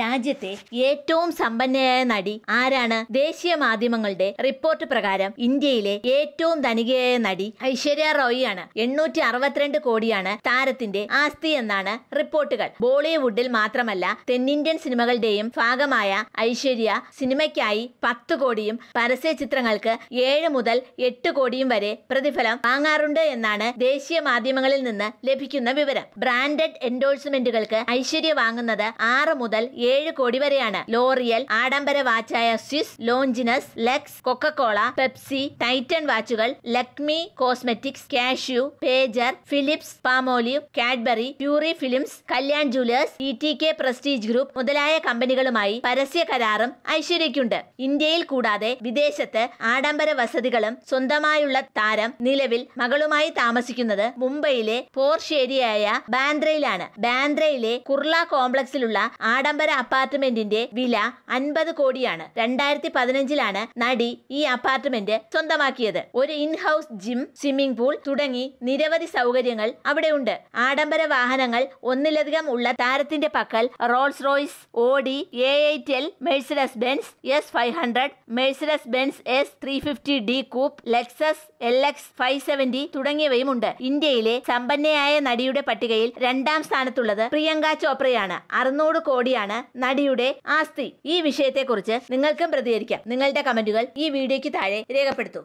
രാജ്യത്തെ ഏറ്റവും സമ്പന്നയായ നടി ആരാണ് ദേശീയ മാധ്യമങ്ങളുടെ റിപ്പോർട്ട് പ്രകാരം ഇന്ത്യയിലെ ഏറ്റവും ധനികയായ നടി ഐശ്വര്യ റോയിയാണ് എണ്ണൂറ്റി അറുപത്തിരണ്ട് കോടിയാണ് താരത്തിന്റെ ആസ്തി എന്നാണ് റിപ്പോർട്ടുകൾ ബോളിവുഡിൽ മാത്രമല്ല തെന്നിന്ത്യൻ സിനിമകളുടെയും ഭാഗമായ ഐശ്വര്യ സിനിമയ്ക്കായി പത്ത് കോടിയും പരസ്യ ചിത്രങ്ങൾക്ക് ഏഴ് മുതൽ എട്ട് കോടിയും വരെ പ്രതിഫലം വാങ്ങാറുണ്ട് എന്നാണ് ദേശീയ മാധ്യമങ്ങളിൽ നിന്ന് ലഭിക്കുന്ന വിവരം ബ്രാൻഡഡ് എൻഡോഴ്സ്മെന്റുകൾക്ക് ഐശ്വര്യ വാങ്ങുന്നത് ആറ് മുതൽ ഏഴ് കോടി വരെയാണ് ലോറിയൽ ആഡംബര വാച്ചായ Swiss Longines Lux Coca Cola Pepsi Titan വാച്ചുകൾ ലക്മി കോസ്മെറ്റിക്സ് കാഷ്യൂ പേജർ ഫിലിപ്സ് പാമോലിവ് കാഡ്ബറി പ്യൂറി films Kalyan jewellers E T K Prestige group മുതലായ കമ്പനികളുമായി പരസ്യ കരാറും ഐശ്വര്യയ്ക്കുണ്ട് ഇന്ത്യയിൽ കൂടാതെ വിദേശത്ത് ആഡംബര വസതികളും സ്വന്തമായുള്ള താരം നിലവിൽ മകളുമായി താമസിക്കുന്നത് മുംബൈയിലെ പോർഷേരിയായ ബാന്ദ്രയിലാണ് ബാന്ദ്രയിലെ കുർള കോംപ്ലക്സിലുള്ള ആഡംബര ഒരു അപ്പാർട്ട്മെന്റിന്റെ വില അൻപത് കോടിയാണ് രണ്ടായിരത്തി പതിനഞ്ചിലാണ് നടി ഈ അപ്പാർട്ട്മെന്റ് സ്വന്തമാക്കിയത് ഒരു ഇൻഹൌസ് ജിം സ്വിമ്മിംഗ് പൂൾ തുടങ്ങി നിരവധി സൗകര്യങ്ങൾ അവിടെ ഉണ്ട് ആഡംബര വാഹനങ്ങൾ ഒന്നിലധികം ഉള്ള താരത്തിന്റെ പക്കൽ Rolls Royce Audi A eight L Mercedes Benz S five hundred Mercedes Benz S three fifty D coupe Lexus L X five seventy ഉണ്ട് ഇന്ത്യയിലെ സമ്പന്നയായ നടിയുടെ പട്ടികയിൽ രണ്ടാം സ്ഥാനത്തുള്ളത് പ്രിയങ്ക ചോപ്രയാണ് അറുന്നൂറ് കോടിയാണ് നടിയുടെ ആസ്തി ഈ വിഷയത്തെക്കുറിച്ച് നിങ്ങൾക്കും പ്രതികരിക്കാം നിങ്ങളുടെ കമന്റുകൾ ഈ വീഡിയോയ്ക്ക് താഴെ രേഖപ്പെടുത്തും